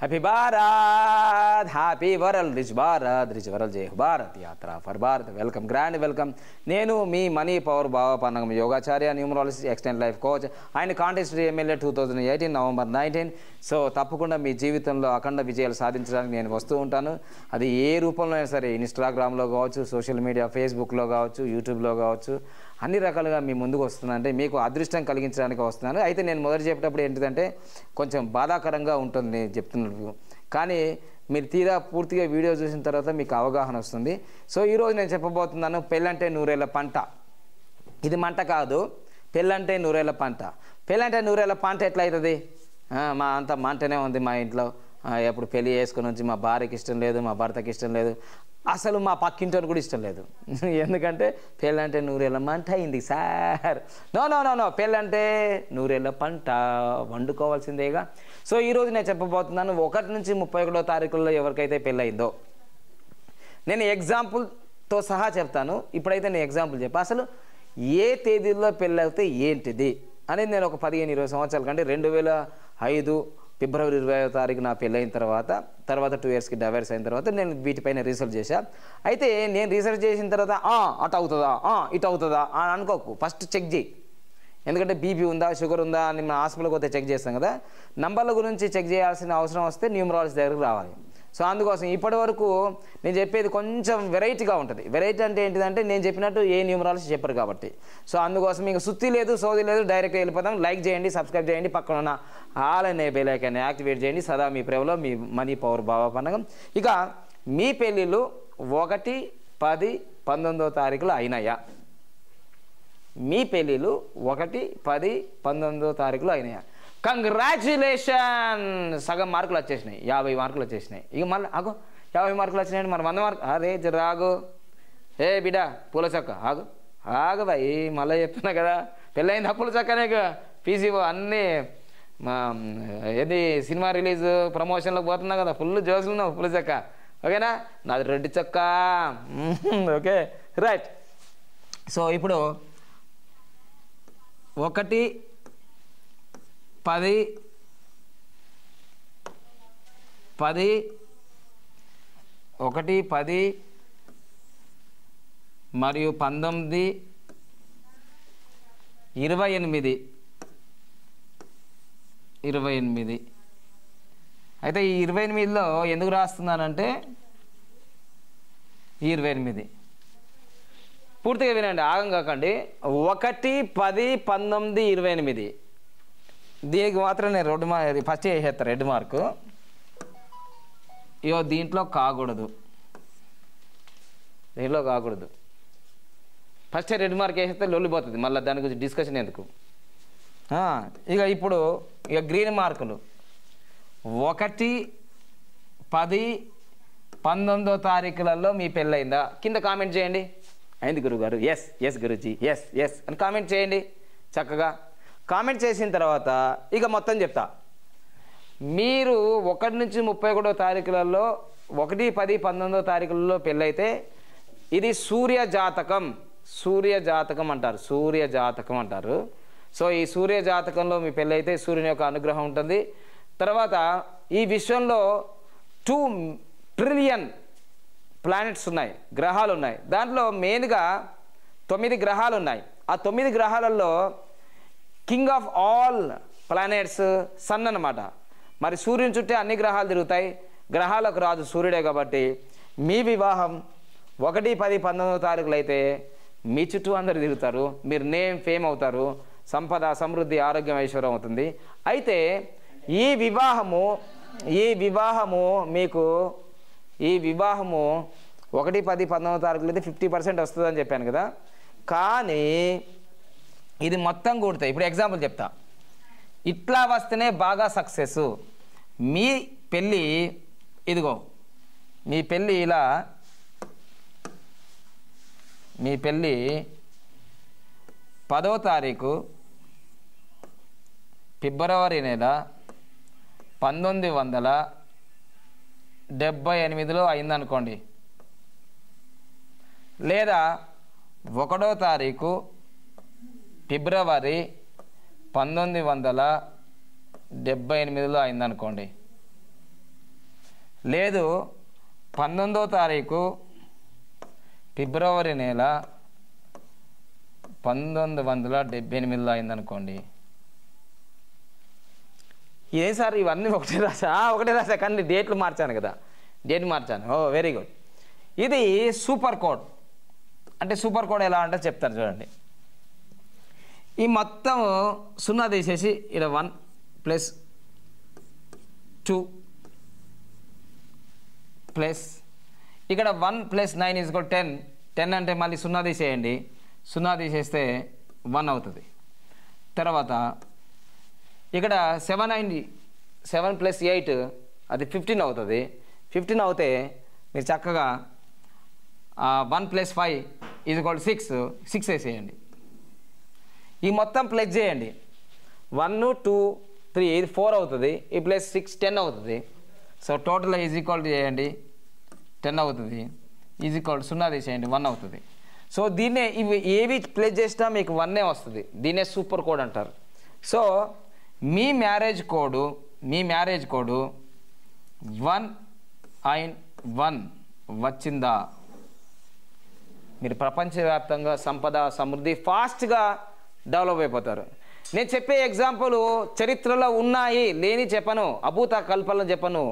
happy Bharat happy world rich Bharat rich world జై భారత్ యాత్ర for Bharat welcome grand welcome నేను మీ మనీ పవర్ పన్నగం యోగాచార్య న్యూమరాలజీ ఎక్స్టెంట్ లైఫ్ కోచ్ ఆయన contest MLA two thousand eighteen November nineteen so తప్పకుండా మీ జీవితంలో అఖండ విజయాలు సాధించడానికి నేను వస్తూ ఉంటాను అది ఏ రూపంలో అయినా సరే ఇన్స్టాగ్రామ్లో కావచ్చు సోషల్ మీడియా ఫేస్బుక్లో కావచ్చు యూట్యూబ్లో కావచ్చు అన్ని రకాలుగా మీ ముందుకు వస్తుందంటే మీకు అదృష్టం కలిగించడానికి వస్తున్నాను అయితే నేను మొదటి చెప్పేటప్పుడు ఏంటిదంటే కొంచెం బాధాకరంగా ఉంటుంది నేను చెప్తున్నట్టు కానీ మీరు తీరా పూర్తిగా వీడియో చూసిన తర్వాత మీకు అవగాహన వస్తుంది సో ఈరోజు నేను చెప్పబోతున్నాను పెళ్ళంటే నూరేళ్ళ పంట ఇది మంట కాదు పెళ్ళంటే నూరేళ్ళ పంట పెళ్ళంటే నూరేళ్ళ పంట ఎట్లయితుంది మా అంత మంటనే ఉంది మా ఇంట్లో ఎప్పుడు పెళ్ళి చేసుకుని వచ్చి మా భార్యకి ఇష్టం లేదు మా భర్తకి ఇష్టం లేదు అసలు మా పక్కింటి కూడా ఇష్టం లేదు ఎందుకంటే పెళ్ళంటే నూరేళ్ళ మంట అయింది sir no no no no పెళ్ళంటే నూరేళ్ళ పంట వండుకోవాల్సిందేగా సో ఈరోజు నేను చెప్పబోతున్నాను ఒకటి నుంచి ముప్పై ఒకటో తారీఖుల్లో ఎవరికైతే పెళ్ళయిందో నేను ఎగ్జాంపుల్తో సహా చెప్తాను ఇప్పుడైతే నేను ఎగ్జాంపుల్ చెప్పా అసలు ఏ తేదీల్లో పెళ్ళైతే ఏంటిది అనేది నేను ఒక పదిహేను ఇరవై సంవత్సరాల కంటే రెండు వేల ఐదు ఫిబ్రవరి ఇరవై తారీఖు నా పెళ్ళైన తర్వాత తర్వాత టూ ఇయర్స్కి డైవర్స్ అయిన తర్వాత నేను వీటిపైన రీసెర్చ్ చేశా అయితే నేను రీసెర్చ్ చేసిన తర్వాత అటు అవుతుందా ఇటు అవుతుందా అని అనుకోకు ఫస్ట్ చెక్ చేయి ఎందుకంటే బీపీ ఉందా షుగర్ ఉందా అని మన హాస్పిటల్కి పోతే చెక్ చేస్తాం కదా నంబర్ల గురించి చెక్ చేయాల్సిన అవసరం వస్తే న్యూమరాలజీ దగ్గరకు రావాలి సో అందుకోసం ఇప్పటి వరకు నేను చెప్పేది కొంచెం వెరైటీగా ఉంటుంది వెరైటీ అంటే ఏంటిదంటే నేను చెప్పినట్టు ఏ న్యూమరాలజీ చెప్పరు కాబట్టి సో అందుకోసం మీకు సుత్తి లేదు సోది లేదు డైరెక్ట్ వెళ్ళిపోతాం లైక్ చేయండి సబ్స్క్రైబ్ చేయండి పక్కన ఉన్న ఆల్ అనే బెలైకాన్ని యాక్టివేట్ చేయండి సదా మీ ప్రేమలో మీ మనీ పవర్ బాబా పండగం ఇక మీ పెళ్ళిళ్ళు ఒకటి పది పంతొమ్మిదో తారీఖులు అయినాయా మీ పెళ్ళిళ్ళు ఒకటి పది పంతొమ్మిదో తారీఖులో అయినాయా కంగ్రాచులేషన్ సగం మార్కులు వచ్చేసినాయి యాభై మార్కులు వచ్చేసినాయి ఇక మళ్ళీ ఆగు యాభై మార్కులు వచ్చినాయండి మరి వంద మార్కు అరే రాగు ఏ బిడా పూల చక్క ఆగు ఆగు భయ్ మళ్ళీ చెప్తున్నా కదా పెళ్ళైంది పూల చక్క నీకు పీసీఓ అన్నీ ఏది సినిమా రిలీజ్ ప్రమోషన్లకు పోతున్నా కదా ఫుల్ ఉన్నావు పూల చక్క ఓకేనా నాది రెడ్డి చొక్క ఓకే రైట్ సో ఇప్పుడు ఒకటి పది పది ఒకటి పది మరియు పంతొమ్మిది ఇరవై ఎనిమిది ఇరవై ఎనిమిది అయితే ఈ ఇరవై ఎనిమిదిలో ఎందుకు రాస్తున్నానంటే ఇరవై ఎనిమిది పూర్తిగా వినండి ఆగం కాకండి ఒకటి పది పంతొమ్మిది ఇరవై ఎనిమిది దీనికి మాత్రం నేను రెండు మార్క్ ఫస్ట్ వేసేస్తా రెడ్ మార్కు ఇగో దీంట్లో కాకూడదు దీంట్లో కాకూడదు ఫస్ట్ రెడ్ మార్క్ వేసేస్తే లొల్లిపోతుంది మళ్ళీ దాని గురించి డిస్కషన్ ఎందుకు ఇక ఇప్పుడు ఇక గ్రీన్ మార్కులు ఒకటి పది పంతొమ్మిదో తారీఖులలో మీ పెళ్ళయిందా కింద కామెంట్ చేయండి అయింది గురువుగారు ఎస్ ఎస్ గురుజీ ఎస్ ఎస్ అని కామెంట్ చేయండి చక్కగా కామెంట్ చేసిన తర్వాత ఇక మొత్తం చెప్తా మీరు ఒకటి నుంచి ముప్పై ఒకటో తారీఖులలో ఒకటి పది పంతొమ్మిదో తారీఖులలో పెళ్ళైతే ఇది సూర్య జాతకం సూర్య జాతకం అంటారు సూర్య జాతకం అంటారు సో ఈ సూర్య జాతకంలో మీ పెళ్ళైతే సూర్యుని యొక్క అనుగ్రహం ఉంటుంది తర్వాత ఈ విశ్వంలో టూ ట్రిలియన్ ప్లానెట్స్ ఉన్నాయి గ్రహాలు ఉన్నాయి దాంట్లో మెయిన్గా తొమ్మిది గ్రహాలు ఉన్నాయి ఆ తొమ్మిది గ్రహాలలో king of all planets sun అనమాట మరి సూర్యుని చుట్టే అన్ని గ్రహాలు తిరుగుతాయి గ్రహాలకు రాజు సూర్యుడే కాబట్టి మీ వివాహం ఒకటి పది పంతొమ్మిదో తారీఖులు అయితే మీ చుట్టూ అందరు తిరుగుతారు మీరు నేమ్ ఫేమ్ అవుతారు సంపద సమృద్ధి ఆరోగ్యం ఐశ్వర్యం అవుతుంది అయితే ఈ వివాహము ఈ వివాహము మీకు ఈ వివాహము ఒకటి పది పంతొమ్మిదో తారీఖులు అయితే ఫిఫ్టీ పర్సెంట్ వస్తుందని చెప్పాను కదా కానీ ఇది మొత్తం కూడితే ఇప్పుడు ఎగ్జాంపుల్ చెప్తా ఇట్లా వస్తేనే బాగా సక్సెస్ మీ పెళ్ళి ఇదిగో మీ పెళ్ళి ఇలా మీ పెళ్ళి పదో తారీఖు ఫిబ్రవరి నెల పంతొమ్మిది వందల డెబ్భై ఎనిమిదిలో అయిందనుకోండి లేదా ఒకటో తారీఖు ఫిబ్రవరి పంతొమ్మిది వందల డెబ్బై ఎనిమిదిలో అయిందనుకోండి లేదు పంతొమ్మిదో తారీఖు ఫిబ్రవరి నెల పంతొమ్మిది వందల డెబ్బై ఎనిమిదిలో అయిందనుకోండి ఇదే సార్ ఇవన్నీ ఒకటే రాసా ఒకటే రాసా కానీ డేట్లు మార్చాను కదా డేట్ మార్చాను ఓ వెరీ గుడ్ ఇది సూపర్ కోడ్ అంటే సూపర్ కోడ్ ఎలా అంటే చెప్తాను చూడండి ఈ మొత్తం సున్నా తీసేసి ఇక్కడ వన్ ప్లస్ టూ ప్లస్ ఇక్కడ one plus nine is ten ten అంటే మళ్ళీ సున్నా తీసేయండి సున్నా తీసేస్తే వన్ అవుతుంది తర్వాత ఇక్కడ సెవెన్ అయింది సెవెన్ ప్లస్ ఎయిట్ అది ఫిఫ్టీన్ అవుతుంది ఫిఫ్టీన్ అవుతే మీరు చక్కగా one plus five is equal six six వేసేయండి ఈ మొత్తం ప్లస్ చేయండి వన్ టూ త్రీ ఇది ఫోర్ అవుతుంది ఈ ప్లస్ సిక్స్ టెన్ అవుతుంది సో టోటల్ ఈజ్ ఈక్వల్ చేయండి టెన్ అవుతుంది ఈజ్ ఈక్వల్ సున్నా తీసేయండి వన్ అవుతుంది సో దీన్నే ఇవి ఏవి ప్లే చేసినా మీకు వన్నే వస్తుంది దీన్నే సూపర్ కోడ్ అంటారు సో మీ మ్యారేజ్ కోడు మీ marriage code one and one వచ్చిందా మీరు ప్రపంచవ్యాప్తంగా సంపద సమృద్ధి ఫాస్ట్గా డెవలప్ అయిపోతారు నేను చెప్పే ఎగ్జాంపుల్ చరిత్రలో ఉన్నాయి లేని చెప్పను అభూత కల్పనలు చెప్పను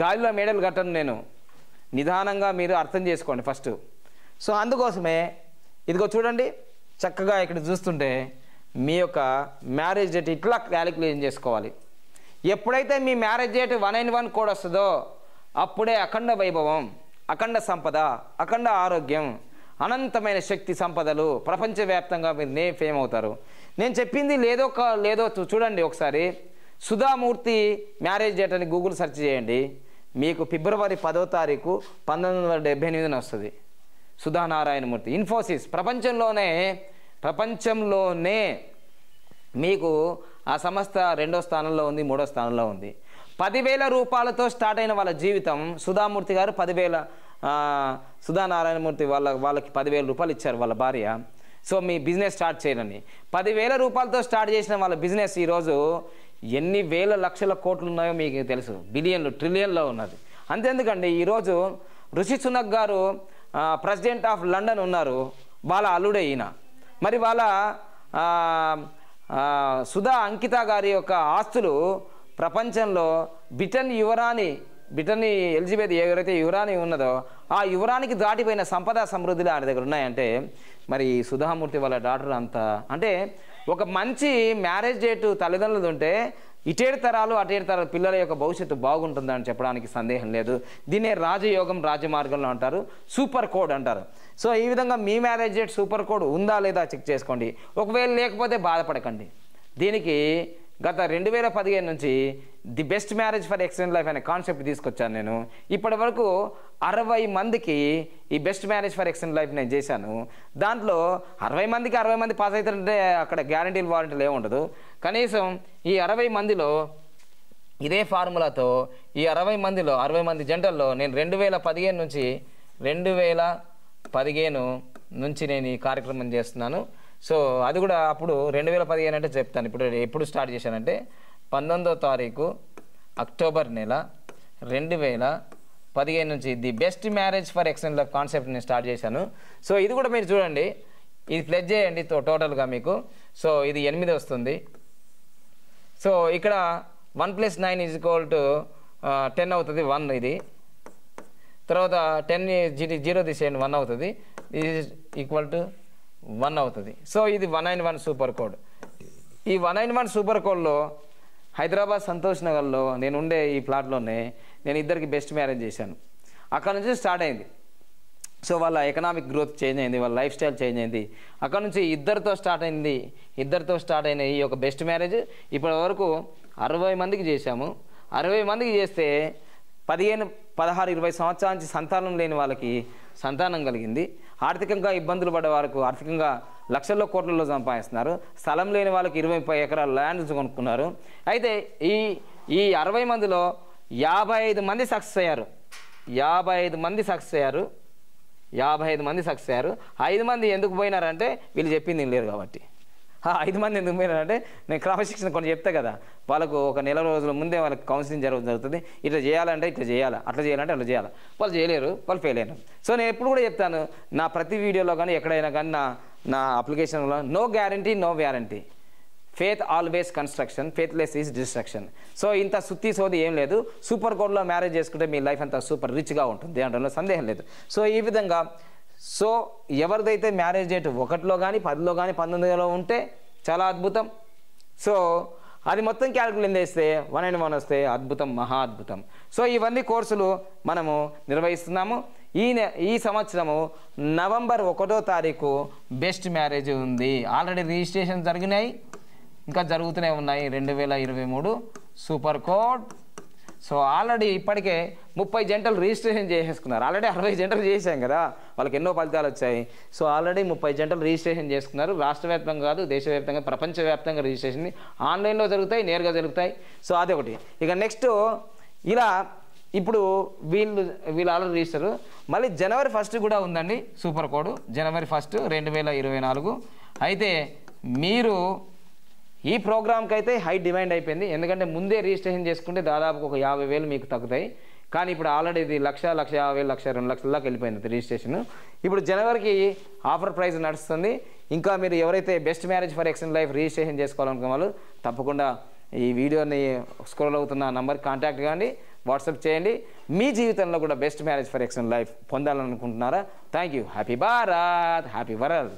గాలిలో మేడలు కట్టను నేను నిదానంగా మీరు అర్థం చేసుకోండి ఫస్ట్ సో అందుకోసమే ఇదిగో చూడండి చక్కగా ఇక్కడ చూస్తుంటే మీ యొక్క మ్యారేజ్ డేట్ ఇట్లా క్యాలిక్యులేషన్ చేసుకోవాలి ఎప్పుడైతే మీ marriage date one and one కూడా వస్తుందో అప్పుడే అఖండ వైభవం అఖండ సంపద అఖండ ఆరోగ్యం అనంతమైన శక్తి సంపదలు ప్రపంచవ్యాప్తంగా మీరు నే ఫేమ్ అవుతారు నేను చెప్పింది లేదో లేదో చూడండి ఒకసారి సుధామూర్తి మ్యారేజ్ డేట్ అని గూగుల్ సెర్చ్ చేయండి మీకు ఫిబ్రవరి పదో తారీఖు పంతొమ్మిది వందల డెబ్బై ఎనిమిదిన వస్తుంది సుధానారాయణమూర్తి ఇన్ఫోసిస్ ప్రపంచంలోనే ప్రపంచంలోనే మీకు ఆ సంస్థ రెండో స్థానంలో ఉంది మూడో స్థానంలో ఉంది పదివేల రూపాయలతో స్టార్ట్ అయిన వాళ్ళ జీవితం సుధామూర్తి గారు పదివేల సుధానారాయణమూర్తి వాళ్ళ వాళ్ళకి పదివేల రూపాయలు ఇచ్చారు వాళ్ళ భార్య సో మీ బిజినెస్ స్టార్ట్ చేయాలని పదివేల రూపాయలతో స్టార్ట్ చేసిన వాళ్ళ బిజినెస్ ఈరోజు ఎన్ని వేల లక్షల కోట్లు ఉన్నాయో మీకు తెలుసు బిలియన్లు ట్రిలియన్లో ఉన్నది అంతేందుకండి ఈరోజు ఋషి సునక్ గారు ప్రెసిడెంట్ ఆఫ్ లండన్ ఉన్నారు వాళ్ళ అల్లుడే ఈయన మరి వాళ్ళ సుధా అంకిత గారి యొక్క ఆస్తులు ప్రపంచంలో బ్రిటన్ యువరాణి బిడ్డని ఎలిజబెత్ ఎవరైతే యువరాణి ఉన్నదో ఆ యువరానికి దాటిపోయిన సంపద సమృద్ధిలో ఆయన దగ్గర ఉన్నాయంటే మరి సుధామూర్తి వాళ్ళ డాక్టర్ అంతా అంటే ఒక మంచి మ్యారేజ్ డేటు తల్లిదండ్రులు ఉంటే ఇటేడు తరాలు అటేడు తరాలు పిల్లల యొక్క భవిష్యత్తు బాగుంటుందని చెప్పడానికి సందేహం లేదు దీన్నే రాజయోగం రాజమార్గంలో అంటారు సూపర్ కోడ్ అంటారు సో ఈ విధంగా మీ మ్యారేజ్ డేట్ సూపర్ కోడ్ ఉందా లేదా చెక్ చేసుకోండి ఒకవేళ లేకపోతే బాధపడకండి దీనికి గత రెండు వేల పదిహేను నుంచి the best marriage for excellent life అనే కాన్సెప్ట్ తీసుకొచ్చాను నేను ఇప్పటి వరకు అరవై మందికి ఈ best marriage for excellent life నేను చేశాను దాంట్లో అరవై మందికి అరవై మంది పాస్ అవుతారంటే అక్కడ గ్యారంటీలు వారంటీలు ఏముండదు కనీసం ఈ అరవై మందిలో ఇదే ఫార్ములాతో ఈ అరవై మందిలో అరవై మంది జంటల్లో నేను రెండు వేల పదిహేను నుంచి రెండు వేల పదిహేను నుంచి నేను ఈ కార్యక్రమం చేస్తున్నాను సో అది కూడా అప్పుడు రెండు వేల పదిహేను అంటే చెప్తాను ఇప్పుడు ఎప్పుడు స్టార్ట్ చేశానంటే పంతొమ్మిదో తారీఖు అక్టోబర్ నెల రెండు వేల పదిహేను నుంచి the best marriage for excellent love concept నేను స్టార్ట్ చేశాను సో ఇది కూడా మీరు చూడండి ఇది ప్లెజ్ చేయండి టోటల్గా మీకు సో ఇది ఎనిమిది వస్తుంది సో ఇక్కడ one plus nine is equal to ten అవుతుంది వన్ ఇది తర్వాత టెన్ జీరో తీసేయండి వన్ అవుతుంది ఈజ్ ఈక్వల్ టు వన్ అవుతుంది సో ఇది one nine one super code ఈ వన్ నైన్ వన్ సూపర్ కోడ్లో హైదరాబాద్ సంతోష్ నగర్లో నేను ఉండే ఈ ప్లాట్లోనే నేను ఇద్దరికి బెస్ట్ మ్యారేజ్ చేశాను అక్కడ నుంచి స్టార్ట్ అయింది సో వాళ్ళ ఎకనామిక్ గ్రోత్ చేంజ్ అయింది వాళ్ళ లైఫ్ స్టైల్ చేంజ్ అయింది అక్కడ నుంచి ఇద్దరితో స్టార్ట్ అయింది ఇద్దరితో స్టార్ట్ అయిన ఈ యొక్క బెస్ట్ మ్యారేజ్ ఇప్పటి వరకు అరవై మందికి చేశాము అరవై మందికి చేస్తే పదిహేను పదహారు ఇరవై సంవత్సరాల నుంచి సంతానం లేని వాళ్ళకి సంతానం కలిగింది ఆర్థికంగా ఇబ్బందులు పడే వారికి ఆర్థికంగా లక్షల్లో కోట్లలో సంపాదిస్తున్నారు స్థలం లేని వాళ్ళకి ఇరవై ఎకరాల ల్యాండ్స్ కొనుక్కున్నారు అయితే ఈ ఈ అరవై మందిలో యాభై ఐదు మంది సక్సెస్ అయ్యారు యాభై ఐదు మంది సక్సెస్ అయ్యారు యాభై ఐదు మంది సక్సెస్ అయ్యారు ఐదు మంది ఎందుకు పోయినారంటే వీళ్ళు చెప్పింది లేరు కాబట్టి ఐదు మంది ఎందుకు పోయినారంటే నేను క్రమశిక్షణ కొన్ని చెప్తా కదా వాళ్ళకు ఒక నెల రోజుల ముందే వాళ్ళకి కౌన్సిలింగ్ జరగడం జరుగుతుంది ఇట్లా చేయాలంటే ఇట్లా చేయాలి అట్లా చేయాలంటే అట్లా చేయాలి వాళ్ళు చేయలేరు వాళ్ళు ఫెయిల్ అయినారు సో నేను ఎప్పుడు కూడా చెప్తాను నా ప్రతి వీడియోలో కానీ ఎక్కడైనా కానీ నా నా అప్లికేషన్లో no guarantee no warranty faith always construction faithless is destruction so ఇంత సుత్తి సోది ఏం లేదు సూపర్ కోడ్లో మ్యారేజ్ చేసుకుంటే మీ లైఫ్ అంతా సూపర్ రిచ్గా ఉంటుంది అంటే సందేహం లేదు సో ఈ విధంగా సో ఎవరిదైతే మ్యారేజ్ డేట్ ఒకటిలో కానీ పదిలో కానీ పంతొమ్మిదిలో ఉంటే చాలా అద్భుతం సో అది మొత్తం క్యాల్కులేషన్ చేస్తే వన్ అండ్ వన్ వస్తే అద్భుతం మహా అద్భుతం సో ఇవన్నీ కోర్సులు మనము నిర్వహిస్తున్నాము ఈ ఈ సంవత్సరము నవంబర్ ఒకటో తారీఖు బెస్ట్ మ్యారేజ్ ఉంది ఆల్రెడీ రిజిస్ట్రేషన్ జరిగినాయి ఇంకా జరుగుతూనే ఉన్నాయి రెండు వేల ఇరవై మూడు సూపర్ కోడ్ సో ఆల్రెడీ ఇప్పటికే ముప్పై జంటలు రిజిస్ట్రేషన్ చేసేసుకున్నారు ఆల్రెడీ అరవై జంటలు చేశాం కదా వాళ్ళకి ఎన్నో ఫలితాలు వచ్చాయి సో ఆల్రెడీ ముప్పై జంటలు రిజిస్ట్రేషన్ చేసుకున్నారు రాష్ట్రవ్యాప్తంగా కాదు దేశవ్యాప్తంగా ప్రపంచవ్యాప్తంగా రిజిస్ట్రేషన్ ఆన్లైన్లో జరుగుతాయి నేరుగా జరుగుతాయి సో అదొకటి ఇక నెక్స్ట్ ఇలా ఇప్పుడు వీళ్ళు వీళ్ళు ఆల్రెడీ రిజిస్టర్ మళ్ళీ జనవరి ఫస్ట్ కూడా ఉందండి సూపర్ కోడ్ జనవరి ఫస్ట్ రెండు వేల ఇరవై నాలుగు అయితే మీరు ఈ ప్రోగ్రామ్కి అయితే హై డిమాండ్ అయిపోయింది ఎందుకంటే ముందే రిజిస్ట్రేషన్ చేసుకుంటే దాదాపు ఒక యాభై వేలు మీకు తగ్గుతాయి కానీ ఇప్పుడు ఆల్రెడీ ఇది లక్ష లక్ష యాభై వేలు లక్ష రెండు లక్షల దాకా వెళ్ళిపోయింది రిజిస్ట్రేషన్ ఇప్పుడు జనవరికి ఆఫర్ ప్రైస్ నడుస్తుంది ఇంకా మీరు ఎవరైతే best marriage for extend life registration చేసుకోవాలనుకున్న వాళ్ళు తప్పకుండా ఈ వీడియోని స్క్రోల్ అవుతున్న నంబర్ కాంటాక్ట్ కానీ వాట్సాప్ చేయండి మీ జీవితంలో కూడా best marriage for excellent life పొందాలనుకుంటున్నారా thank you happy Bharat happy world